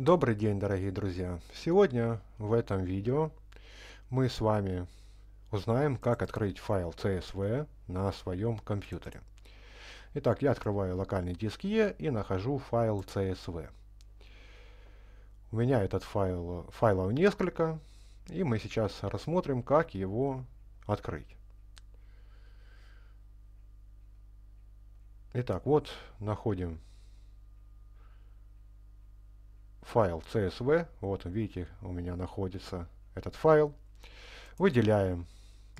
Добрый день, дорогие друзья! Сегодня в этом видео мы с вами узнаем, как открыть файл CSV на своем компьютере. Итак, я открываю локальный диск E и нахожу файл CSV. У меня этот файл, файлов несколько, и мы сейчас рассмотрим, как его открыть. Итак, вот находим файл CSV, вот видите, у меня находится этот файл. Выделяем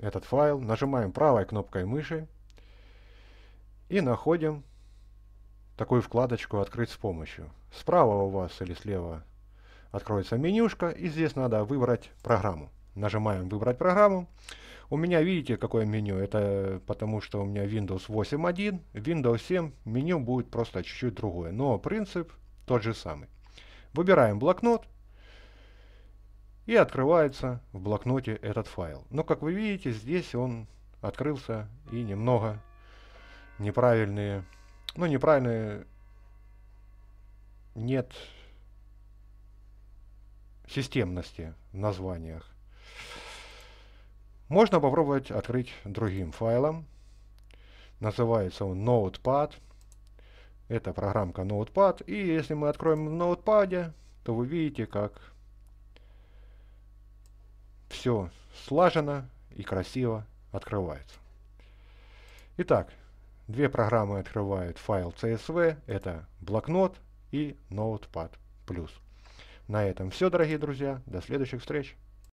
этот файл, нажимаем правой кнопкой мыши и находим такую вкладочку «Открыть с помощью». Справа у вас или слева откроется менюшка, и здесь надо выбрать программу. Нажимаем «Выбрать программу». У меня, видите, какое меню? Это потому, что у меня Windows 8.1, Windows 7, меню будет просто чуть-чуть другое. Но принцип тот же самый. Выбираем блокнот. И открывается в блокноте этот файл. Но, как вы видите, здесь он открылся и немного неправильные... Ну, неправильные... Нет системности в названиях. Можно попробовать открыть другим файлом. Называется он Notepad. Это программка Notepad. И если мы откроем в Notepad, то вы видите, как все слажено и красиво открывается. Итак, две программы открывают файл CSV. Это блокнот и Notepad+. На этом все, дорогие друзья. До следующих встреч.